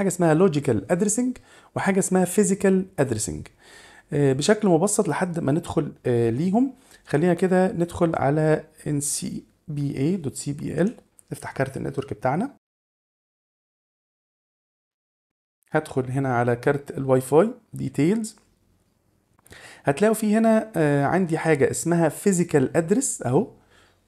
حاجه اسمها لوجيكال ادريسنج وحاجه اسمها فيزيكال ادريسنج آه، بشكل مبسط لحد ما ندخل آه، ليهم خلينا كده ندخل على ncba.cbl نفتح كارت النتورك بتاعنا هدخل هنا على كارت الواي فاي ديتيلز هتلاقوا في هنا آه، عندي حاجه اسمها فيزيكال ادرس اهو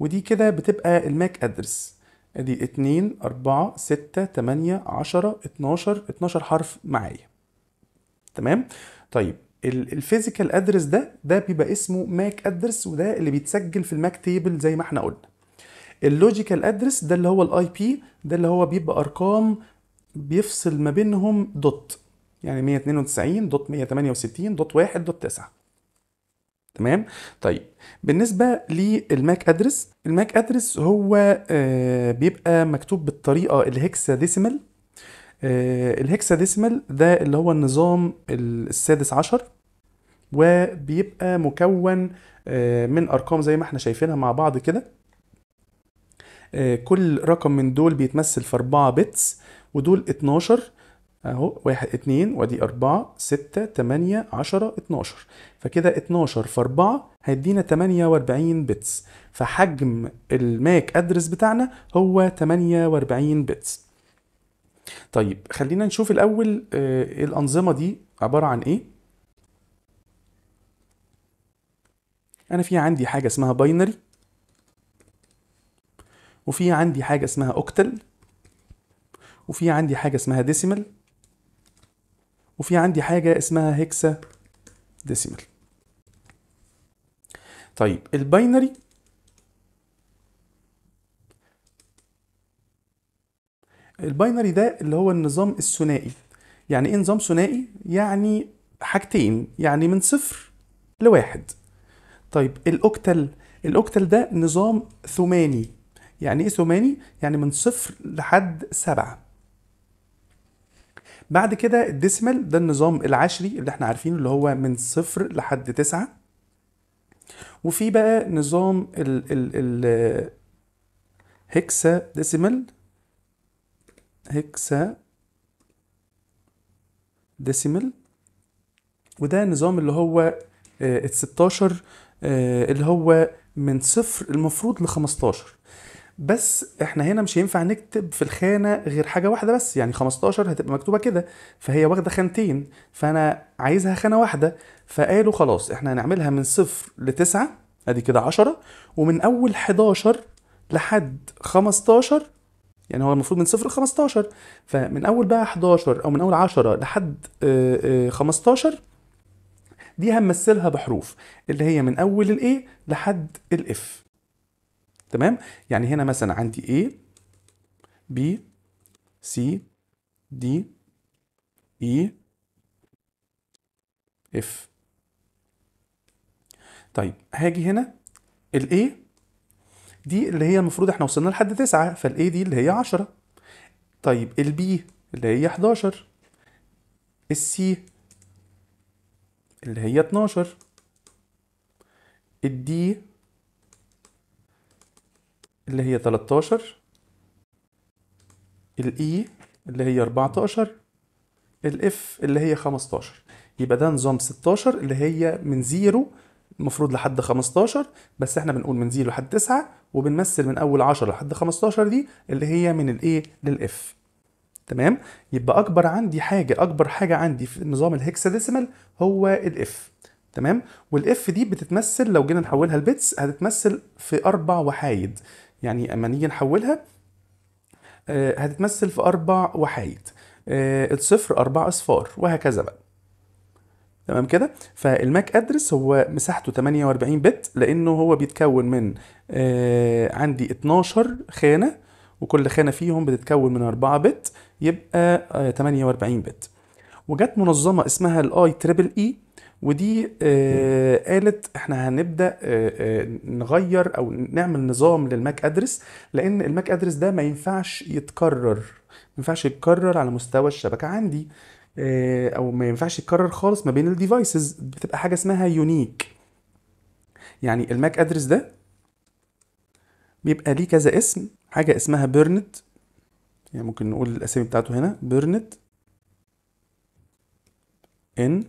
ودي كده بتبقى الماك ادرس ادي اتنين اربعة ستة تمانية عشرة اتناشر اتناشر حرف معايا تمام طيب الفيزيكال ادرس ده ده بيبقى اسمه ماك ادرس وده اللي بيتسجل في الماك تيبل زي ما احنا قلنا اللوجيكال ادرس ده اللي هو الاي بي ده اللي هو بيبقى ارقام بيفصل ما بينهم دوت يعني 192 دوت 168 دوت 1 دوت 9 تمام طيب بالنسبه للماك ادرس الماك ادرس هو آه، بيبقى مكتوب بالطريقه الهكسا ديسيمال الهكسا آه، ديسيمال ده اللي هو النظام السادس عشر وبيبقى مكون آه، من ارقام زي ما احنا شايفينها مع بعض كده كل رقم من دول بيتمثل في 4 بتس ودول 12 اهو واحد اتنين وادي اربعة ستة تمانية عشرة اتناشر فكده اتناشر في اربعة هيدينا تمانية واربعين بتس فحجم الماك ادرس بتاعنا هو تمانية واربعين بتس طيب خلينا نشوف الاول آه الانظمة دي عبارة عن ايه انا في عندي حاجة اسمها باينري وفي عندي حاجة اسمها اوكتل وفي عندي حاجة اسمها ديسيمال وفي عندي حاجة اسمها هيكسا ديسيمال طيب الباينري الباينري ده اللي هو النظام الثنائي يعني ايه نظام ثنائي يعني حاجتين يعني من صفر لواحد طيب الاوكتل الاوكتل ده نظام ثماني يعني ايه ثماني يعني من صفر لحد سبعه بعد كده الديسيمال ده النظام العشري اللي احنا عارفينه اللي هو من صفر لحد تسعة وفي بقى نظام ال ال ال هكسا ديسيمال هكسا ديسيمال وده نظام اللي هو آه، ال 16 آه، اللي هو من صفر المفروض ل 15 بس احنا هنا مش هينفع نكتب في الخانه غير حاجه واحده بس يعني 15 هتبقى مكتوبه كده فهي واخده خانتين فانا عايزها خانه واحده فقالوا خلاص احنا هنعملها من صفر لتسعة ادي كده 10 ومن اول 11 لحد 15 يعني هو المفروض من صفر ل 15 فمن اول بقى 11 او من اول 10 لحد 15 آه، آه، دي هنمثلها بحروف اللي هي من اول الايه لحد الاف تمام يعني هنا مثلا عندي A B C D E F طيب هاجي هنا ال A دي اللي هي المفروض احنا وصلنا لحد 9 فال A دي اللي هي 10 طيب ال B اللي هي 11 السي اللي هي 12 ال D اللي هي 13 الاي e اللي هي 14 الاف اللي هي 15 يبقى ده نظام 16 اللي هي من 0 المفروض لحد 15 بس احنا بنقول من 0 لحد 9 وبنمثل من اول 10 لحد 15 دي اللي هي من e لل للاف تمام يبقى اكبر عندي حاجه اكبر حاجه عندي في نظام الهكساديسيمال هو الاف تمام والاف دي بتتمثل لو جينا نحولها لبيتس هتتمثل في اربع وحايد يعني اما نيجي نحولها آه، هتتمثل في اربع وحايد الصفر آه، اربع اصفار وهكذا بقى تمام كده فالماك ادرس هو مساحته 48 بت لانه هو بيتكون من آه، عندي 12 خانه وكل خانه فيهم بتتكون من 4 بت يبقى 48 بت وجت منظمه اسمها الاي تريبل اي ودي آه، قالت احنا هنبدا آه، آه، نغير او نعمل نظام للماك ادرس لان الماك ادرس ده ما ينفعش يتكرر ما ينفعش يتكرر على مستوى الشبكه عندي او ما ينفعش يتكرر خالص ما بين الديفايسز بتبقى حاجه اسمها يونيك يعني الماك ادرس ده بيبقى ليه كذا اسم حاجه اسمها بيرنت يعني ممكن نقول الاسامي بتاعته هنا بيرنت ان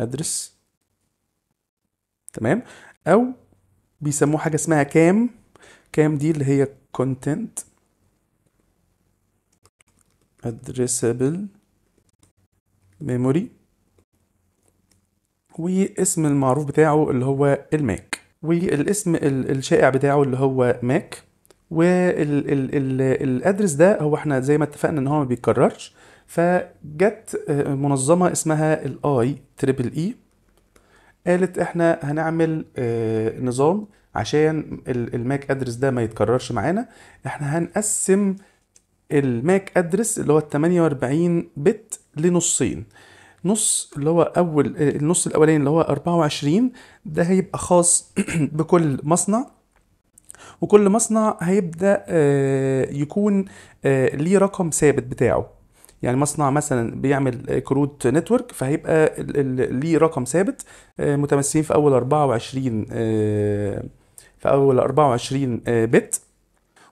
ادرس تمام او بيسموه حاجه اسمها كام كام دي اللي هي كونتنت ادريسابل ميموري واسم المعروف بتاعه اللي هو الماك والاسم الشائع بتاعه اللي هو ماك والادرس ده هو احنا زي ما اتفقنا ان هو ما بيتكررش فجت آه، منظمه اسمها الاي تريبل اي قالت احنا هنعمل آه، نظام عشان الماك ادرس ده ما يتكررش معانا احنا هنقسم الماك ادرس اللي هو ال 48 بت لنصين نص اللي هو اول آه، النص الاولاني اللي هو 24 ده هيبقى خاص بكل مصنع وكل مصنع هيبدا يكون ليه رقم ثابت بتاعه يعني مصنع مثلا بيعمل كروت نتورك فهيبقى ليه رقم ثابت آه، متمثلين في اول 24 آه، في اول 24 آه، بت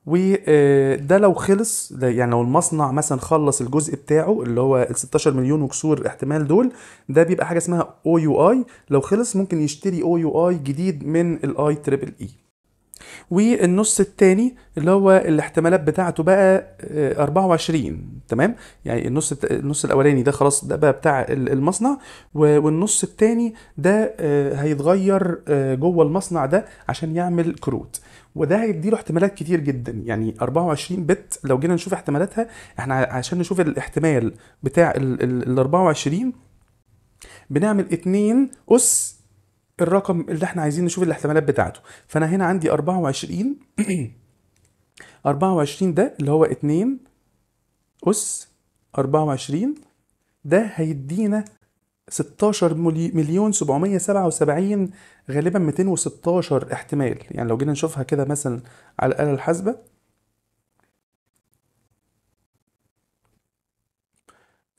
وده لو خلص يعني لو المصنع مثلا خلص الجزء بتاعه اللي هو ال 16 مليون وكسور احتمال دول ده بيبقى حاجه اسمها او يو اي لو خلص ممكن يشتري او يو اي جديد من الاي تريبل اي والنص الثاني اللي هو الاحتمالات بتاعته بقى 24 آه، تمام يعني النص النص الاولاني ده خلاص ده بقى بتاع المصنع والنص الثاني ده آه، هيتغير آه، جوه المصنع ده عشان يعمل كروت وده هيديله احتمالات كتير جدا يعني 24 بت لو جينا نشوف احتمالاتها احنا عشان نشوف الاحتمال بتاع ال 24 بنعمل 2 اس الرقم اللي احنا عايزين نشوف الاحتمالات بتاعته فانا هنا عندي 24 24 ده اللي هو 2 اس 24 ده هيدينا 16 مليون 777 غالبا 216 احتمال يعني لو جينا نشوفها كده مثلا على الآلة الحاسبة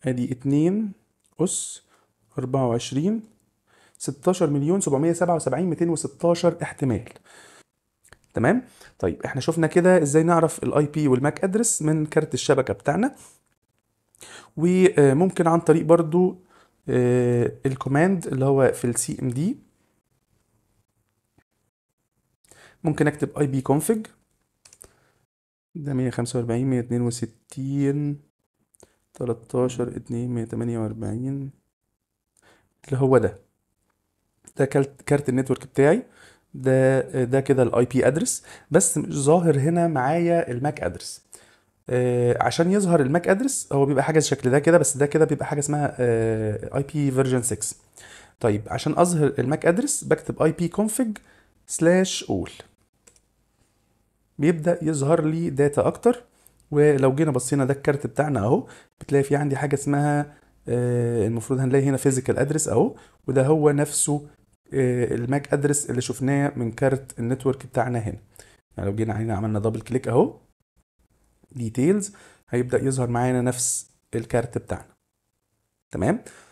ادي 2 اس 24 16 مليون 777 216 احتمال تمام طيب احنا شفنا كده ازاي نعرف الاي بي والماك ادرس من كارت الشبكه بتاعنا وممكن عن طريق برضو آه، الكوماند اللي هو في السي ام دي ممكن اكتب اي بي كونفج ده 145 162 13 2 148 اللي هو ده ده كارت النتورك بتاعي ده ده كده الاي بي ادرس بس مش ظاهر هنا معايا الماك ادرس آه عشان يظهر الماك ادرس هو بيبقى حاجه شكل ده كده بس ده كده بيبقى حاجه اسمها اي بي فيرجن 6 طيب عشان اظهر الماك ادرس بكتب اي بي كونفج سلاش اول بيبدا يظهر لي داتا اكتر ولو جينا بصينا ده الكارت بتاعنا اهو بتلاقي في عندي حاجه اسمها آه، المفروض هنلاقي هنا فيزيكال ادرس اهو وده هو نفسه آه، الماك ادرس اللي شفناه من كارت النتورك بتاعنا هنا يعني لو جينا علينا عملنا دبل كليك اهو ديتيلز هيبدا يظهر معانا نفس الكارت بتاعنا تمام